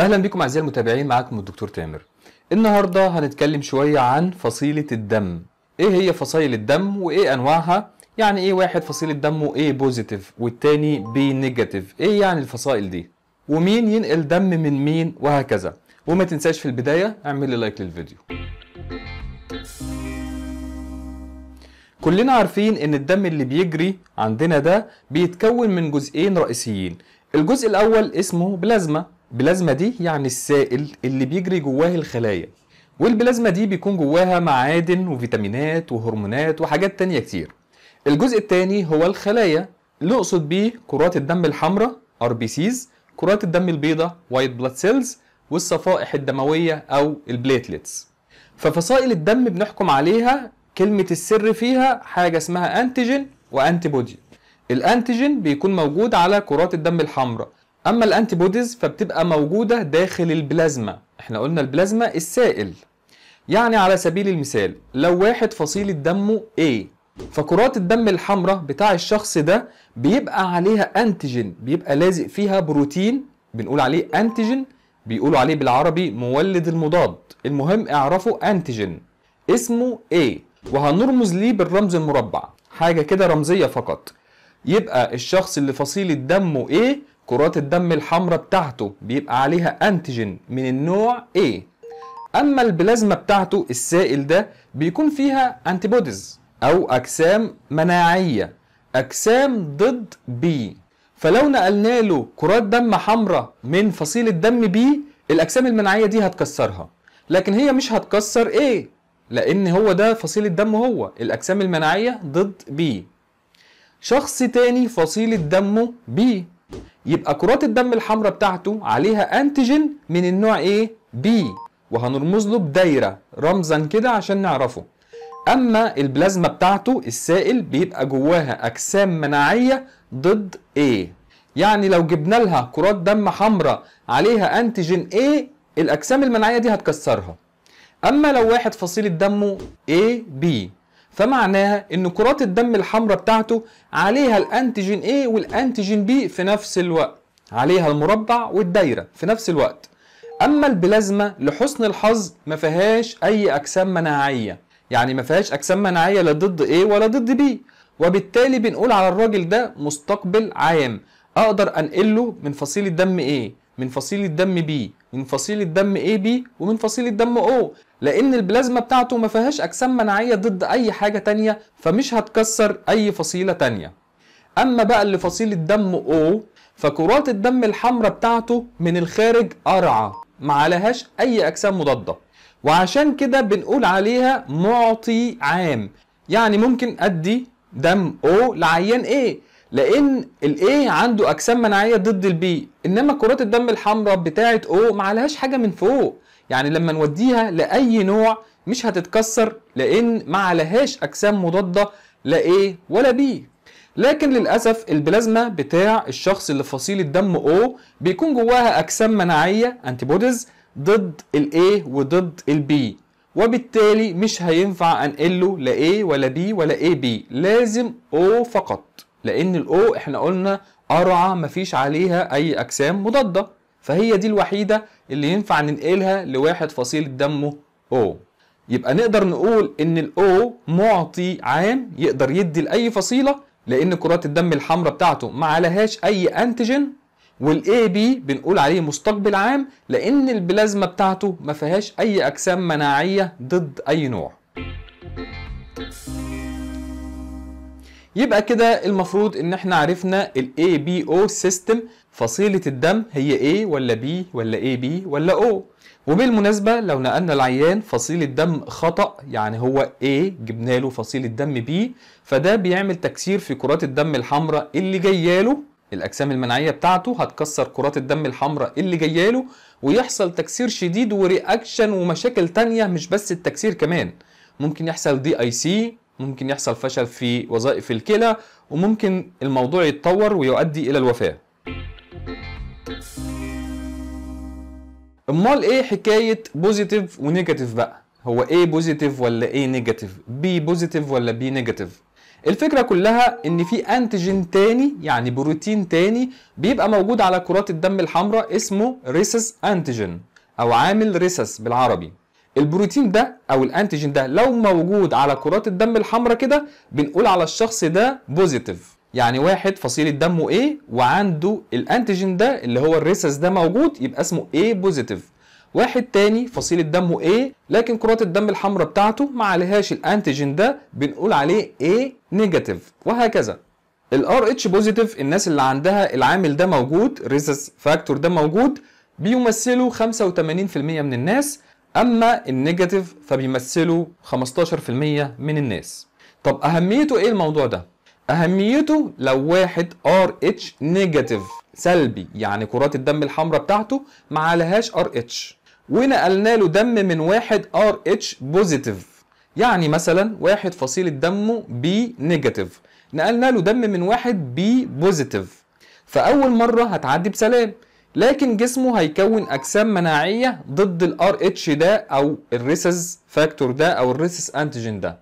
اهلا بكم اعزائي المتابعين معاكم الدكتور تامر النهارده هنتكلم شويه عن فصيله الدم ايه هي فصائل الدم وايه انواعها يعني ايه واحد فصيله دمه A بوزيتيف والتاني بي نيجاتيف ايه يعني الفصائل دي ومين ينقل دم من مين وهكذا وما تنساش في البدايه اعمل لي لايك للفيديو كلنا عارفين ان الدم اللي بيجري عندنا ده بيتكون من جزئين رئيسيين الجزء الاول اسمه بلازما البلازما دي يعني السائل اللي بيجري جواه الخلايا والبلازما دي بيكون جواها معادن وفيتامينات وهرمونات وحاجات تانية كتير الجزء التاني هو الخلايا اللي اقصد بيه كرات الدم الحمراء RBCs كرات الدم البيضاء وايت بلاد سيلز والصفائح الدموية أو البليتلتس ففصائل الدم بنحكم عليها كلمة السر فيها حاجة اسمها أنتيجين وأنتي بودي الأنتيجين بيكون موجود على كرات الدم الحمراء اما الانتي بوديز فبتبقى موجوده داخل البلازما احنا قلنا البلازما السائل يعني على سبيل المثال لو واحد فصيله دمه A فكرات الدم الحمراء بتاع الشخص ده بيبقى عليها انتيجين بيبقى لازق فيها بروتين بنقول عليه انتيجين بيقولوا عليه بالعربي مولد المضاد المهم اعرفوا انتيجين اسمه A وهنرمز ليه بالرمز المربع حاجه كده رمزيه فقط يبقى الشخص اللي فصيله دمه A كرات الدم الحمراء بتاعته بيبقى عليها انتيجين من النوع A اما البلازما بتاعته السائل ده بيكون فيها انتيبوديز او اجسام مناعيه اجسام ضد B فلو نقلنا له كرات دم حمراء من فصيل الدم B الاجسام المناعيه دي هتكسرها لكن هي مش هتكسر A لان هو ده فصيل الدم هو الاجسام المناعيه ضد B شخص تاني فصيلة دمه B يبقى كرات الدم الحمراء بتاعته عليها انتيجين من النوع ايه بي وهنرمز له بدايره رمزا كده عشان نعرفه اما البلازما بتاعته السائل بيبقى جواها اجسام مناعيه ضد A يعني لو جبنا لها كرات دم حمراء عليها انتيجين A الاجسام المناعيه دي هتكسرها اما لو واحد فصيله دمه AB فمعناها ان كرات الدم الحمراء بتاعته عليها الانتيجين A والانتيجين B في نفس الوقت عليها المربع والدايره في نفس الوقت اما البلازما لحسن الحظ ما فيهاش اي اجسام مناعيه يعني ما فيهاش اجسام مناعيه لا ضد A ولا ضد B وبالتالي بنقول على الراجل ده مستقبل عام اقدر انقله من فصيله دم A من فصيله دم B من فصيله دم AB ومن فصيله دم O لان البلازما بتاعته ما فيهاش اجسام مناعيه ضد اي حاجه تانية فمش هتكسر اي فصيله تانية اما بقى اللي فصيله دم او فكرات الدم الحمراء بتاعته من الخارج ارعى ما عليهاش اي اجسام مضاده وعشان كده بنقول عليها معطي عام يعني ممكن ادي دم او لعيان ايه لان الاي عنده اجسام مناعيه ضد البي انما كرات الدم الحمراء بتاعه او ما عليهاش حاجه من فوق يعني لما نوديها لاي نوع مش هتتكسر لان ما عليهاش اجسام مضاده لا ايه ولا بي لكن للأسف البلازما بتاع الشخص اللي فصيل الدم O بيكون جواها أجسام مناعية انتيبوديز ضد ال A وضد ال B وبالتالي مش هينفع أنقله لا A ولا B ولا AB لازم O فقط لأن ال O احنا قلنا أرعى مفيش عليها أي أجسام مضادة فهي دي الوحيده اللي ينفع ننقلها لواحد فصيل دمه O يبقى نقدر نقول ان الاو معطي عام يقدر يدي لاي فصيله لان كرات الدم الحمراء بتاعته ما عليهاش اي انتيجين والاي بي بنقول عليه مستقبل عام لان البلازما بتاعته ما فيهاش اي اجسام مناعيه ضد اي نوع يبقى كده المفروض ان احنا عرفنا ال ABO system فصيلة الدم هي A ولا B ولا AB ولا O وبالمناسبة لو نقلنا العيان فصيلة دم خطأ يعني هو A جبنا له فصيلة دم B فده بيعمل تكسير في كرات الدم الحمراء اللي جياله الأجسام المناعية بتاعته هتكسر كرات الدم الحمراء اللي جياله ويحصل تكسير شديد ورياكشن ومشاكل تانية مش بس التكسير كمان ممكن يحصل دي اي سي ممكن يحصل فشل في وظائف الكلى وممكن الموضوع يتطور ويؤدي إلى الوفاة امال ايه حكايه بوزيتيف ونيجاتيف بقى هو ايه بوزيتيف ولا ايه نيجاتيف بي بوزيتيف ولا بي نيجاتيف الفكره كلها ان في انتيجين تاني يعني بروتين تاني بيبقى موجود على كرات الدم الحمراء اسمه ريسس انتيجين او عامل ريسس بالعربي البروتين ده او الانتيجين ده لو موجود على كرات الدم الحمراء كده بنقول على الشخص ده بوزيتيف يعني واحد فصيله دمه ايه وعنده الانتيجين ده اللي هو الريسس ده موجود يبقى اسمه ايه بوزيتيف واحد تاني فصيله دمه ايه لكن كرات الدم الحمراء بتاعته ما عليهاش الانتيجين ده بنقول عليه ايه نيجاتيف وهكذا الار اتش بوزيتيف الناس اللي عندها العامل ده موجود ريسس فاكتور ده موجود بيمثلوا 85% من الناس اما النيجاتيف فبيمثلوا 15% من الناس طب اهميته ايه الموضوع ده اهميته لو واحد ار اتش نيجاتيف سلبي يعني كرات الدم الحمراء بتاعته ما عليهاش ار اتش ونقلنا له دم من واحد ار اتش بوزيتيف يعني مثلا واحد فصيلة دمه بي نيجاتيف نقلنا له دم من واحد بي بوزيتيف فاول مره هتعدي بسلام لكن جسمه هيكون اجسام مناعيه ضد الار اتش ده او الريسز فاكتور ده او الريسس انتيجين ده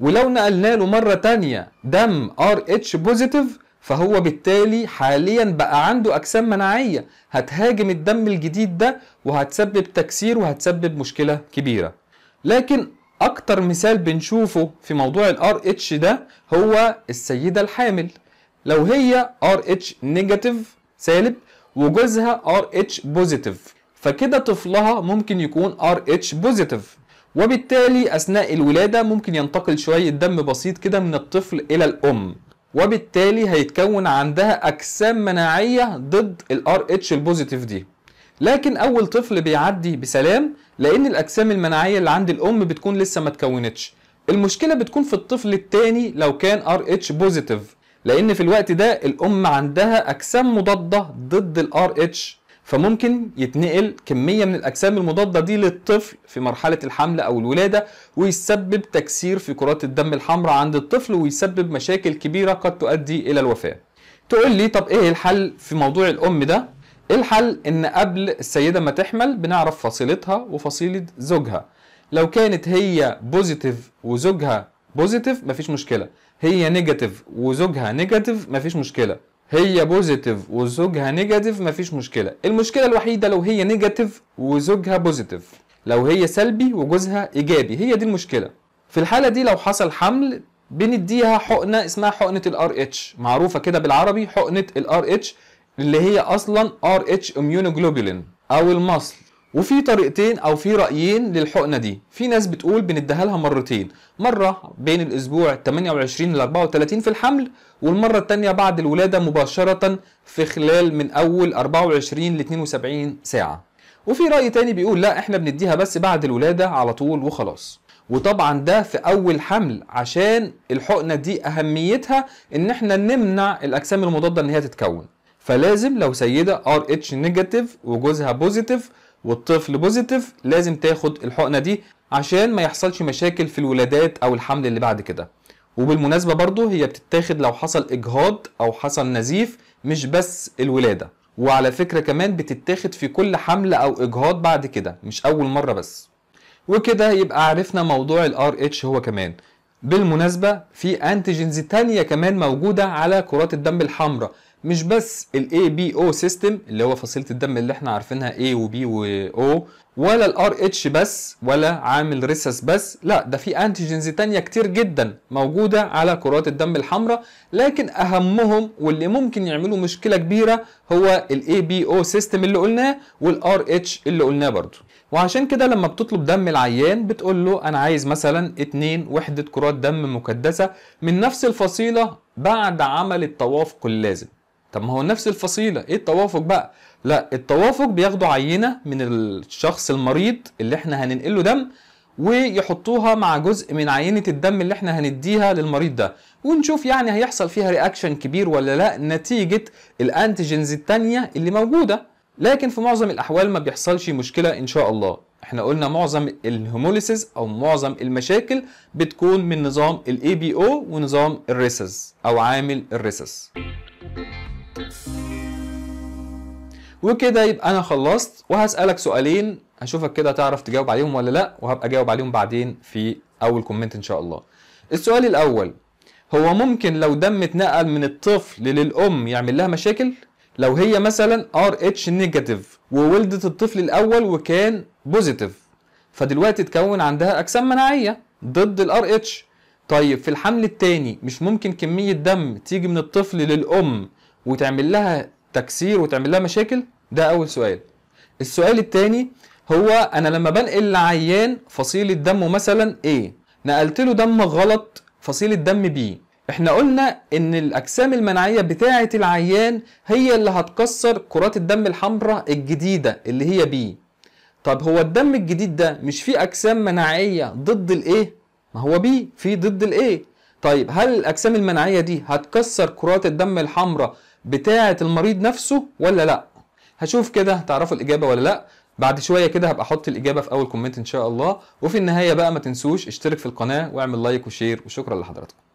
ولو نقلنا له مره تانية دم ار اتش بوزيتيف فهو بالتالي حاليا بقى عنده اجسام مناعيه هتهاجم الدم الجديد ده وهتسبب تكسير وهتسبب مشكله كبيره لكن اكتر مثال بنشوفه في موضوع الار اتش ده هو السيده الحامل لو هي ار اتش نيجاتيف سالب وجوزها RH بوزيتيف فكده طفلها ممكن يكون RH بوزيتيف وبالتالي أثناء الولادة ممكن ينتقل شوية دم بسيط كده من الطفل إلى الأم وبالتالي هيتكون عندها أجسام مناعية ضد الار RH البوزيتيف دي لكن أول طفل بيعدي بسلام لأن الأجسام المناعية اللي عند الأم بتكون لسه ما تكونتش المشكلة بتكون في الطفل التاني لو كان RH بوزيتيف لان في الوقت ده الام عندها اجسام مضاده ضد الار اتش فممكن يتنقل كمية من الأجسام المضادة دي للطفل في مرحلة الحمل أو الولادة ويسبب تكسير في كرات الدم الحمراء عند الطفل ويسبب مشاكل كبيرة قد تؤدي إلى الوفاة. تقول لي طب إيه الحل في موضوع الأم ده؟ الحل إن قبل السيدة ما تحمل بنعرف فصيلتها وفصيلة زوجها. لو كانت هي بوزيتيف وزوجها بوزيتيف مفيش مشكلة هي نيجاتيف وزوجها نيجاتيف مفيش مشكله هي بوزيتيف وزوجها نيجاتيف مفيش مشكله المشكله الوحيده لو هي نيجاتيف وزوجها بوزيتيف لو هي سلبي وجوزها ايجابي هي دي المشكله في الحاله دي لو حصل حمل بنديها حقنه اسمها حقنه الار اتش معروفه كده بالعربي حقنه الار اتش اللي هي اصلا ار اتش او المصل وفي طريقتين او في رايين للحقنه دي في ناس بتقول بنديها لها مرتين مره بين الاسبوع 28 ل 34 في الحمل والمره الثانيه بعد الولاده مباشره في خلال من اول 24 ل 72 ساعه وفي راي تاني بيقول لا احنا بنديها بس بعد الولاده على طول وخلاص وطبعا ده في اول حمل عشان الحقنه دي اهميتها ان احنا نمنع الاجسام المضاده ان هي تتكون فلازم لو سيده ار اتش نيجاتيف وجوزها بوزيتيف والطفل بوزيتيف لازم تاخد الحقنه دي عشان ما يحصلش مشاكل في الولادات او الحمل اللي بعد كده وبالمناسبه برضه هي بتتاخد لو حصل اجهاض او حصل نزيف مش بس الولاده وعلى فكره كمان بتتاخد في كل حمل او اجهاض بعد كده مش اول مره بس وكده يبقى عرفنا موضوع الار اتش هو كمان بالمناسبه في انتيجينز تانية كمان موجوده على كرات الدم الحمراء مش بس ال O سيستم اللي هو فصيله الدم اللي احنا عارفينها A و B و O ولا ال H بس ولا عامل ريسس بس لا ده في انتيجينز تانية كتير جدا موجودة على كرات الدم الحمراء لكن اهمهم واللي ممكن يعملوا مشكلة كبيرة هو ال O سيستم اللي قلناه وال H اللي قلناه برضو وعشان كده لما بتطلب دم العيان بتقول له انا عايز مثلا اتنين وحدة كرات دم مكدسة من نفس الفصيلة بعد عمل التوافق اللازم طب ما هو نفس الفصيله ايه التوافق بقى لا التوافق بياخدوا عينه من الشخص المريض اللي احنا هننقله دم ويحطوها مع جزء من عينة الدم اللي احنا هنديها للمريض ده ونشوف يعني هيحصل فيها رياكشن كبير ولا لا نتيجة الانتيجينز التانية اللي موجودة لكن في معظم الاحوال ما بيحصلش مشكلة ان شاء الله احنا قلنا معظم الهيموليسيس او معظم المشاكل بتكون من نظام الاي بي او ونظام الريسس او عامل الريسس وكده يبقى انا خلصت وهسالك سؤالين هشوفك كده تعرف تجاوب عليهم ولا لا وهبقى اجاوب عليهم بعدين في اول كومنت ان شاء الله السؤال الاول هو ممكن لو دم اتنقل من الطفل للام يعمل لها مشاكل لو هي مثلا ار اتش نيجاتيف وولدت الطفل الاول وكان بوزيتيف فدلوقتي اتكون عندها اجسام مناعيه ضد الار اتش طيب في الحمل الثاني مش ممكن كميه دم تيجي من الطفل للام وتعمل لها تكسير وتعمل لها مشاكل ده اول سؤال السؤال الثاني هو انا لما بنقل لعيان فصيله دم مثلا A نقلت له دم غلط فصيله دم B احنا قلنا ان الاجسام المناعيه بتاعه العيان هي اللي هتكسر كرات الدم الحمراء الجديده اللي هي بي طب هو الدم الجديد ده مش فيه اجسام مناعيه ضد الايه ما هو بي فيه ضد الايه طيب هل الاجسام المناعيه دي هتكسر كرات الدم الحمراء بتاعه المريض نفسه ولا لا هشوف كده تعرفوا الاجابه ولا لا بعد شويه كده هبقى احط الاجابه في اول كومنت ان شاء الله وفي النهايه بقى ما تنسوش اشترك في القناه واعمل لايك وشير وشكرا لحضراتكم